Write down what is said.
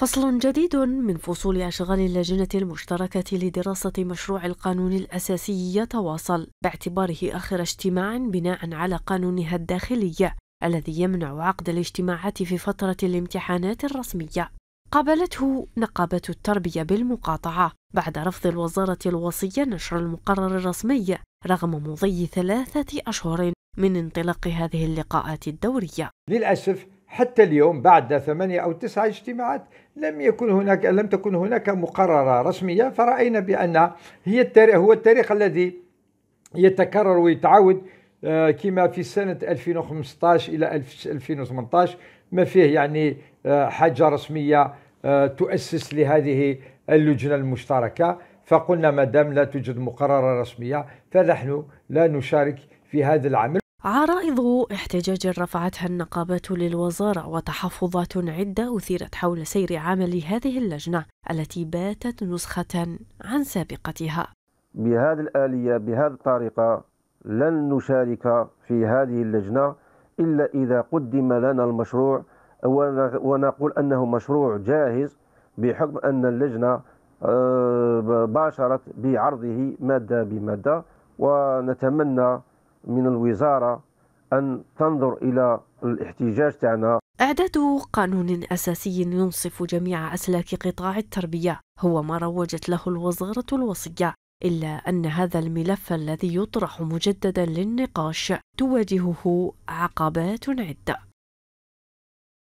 فصل جديد من فصول أشغال اللجنة المشتركة لدراسة مشروع القانون الأساسي يتواصل باعتباره آخر اجتماع بناء على قانونها الداخلي الذي يمنع عقد الاجتماعات في فترة الامتحانات الرسمية قابلته نقابة التربية بالمقاطعة بعد رفض الوزارة الوصية نشر المقرر الرسمي رغم مضي ثلاثة أشهر من انطلاق هذه اللقاءات الدورية للأسف حتى اليوم بعد ثمانية أو تسعة اجتماعات لم يكن هناك لم تكن هناك مقررة رسمية فرأينا بأن هي التاريخ هو التاريخ الذي يتكرر ويتعاود آه، كما في سنة 2015 إلى 2018 ما فيه يعني آه، حاجة رسمية آه، تؤسس لهذه اللجنة المشتركة فقلنا ما دام لا توجد مقررة رسمية فنحن لا نشارك في هذا العمل عرائض احتجاج رفعتها النقابات للوزارة وتحفظات عدة أثيرت حول سير عمل هذه اللجنة التي باتت نسخة عن سابقتها بهذه الآلية بهذه الطريقة لن نشارك في هذه اللجنة إلا إذا قدم لنا المشروع ونقول أنه مشروع جاهز بحكم أن اللجنة آه، باشرت بعرضه مادة بمادة ونتمنى من الوزارة أن تنظر إلى الاحتجاج تاعنا إعداد قانون أساسي ينصف جميع أسلاك قطاع التربية هو ما روجت له الوزارة الوصية إلا أن هذا الملف الذي يطرح مجددا للنقاش تواجهه عقبات عدة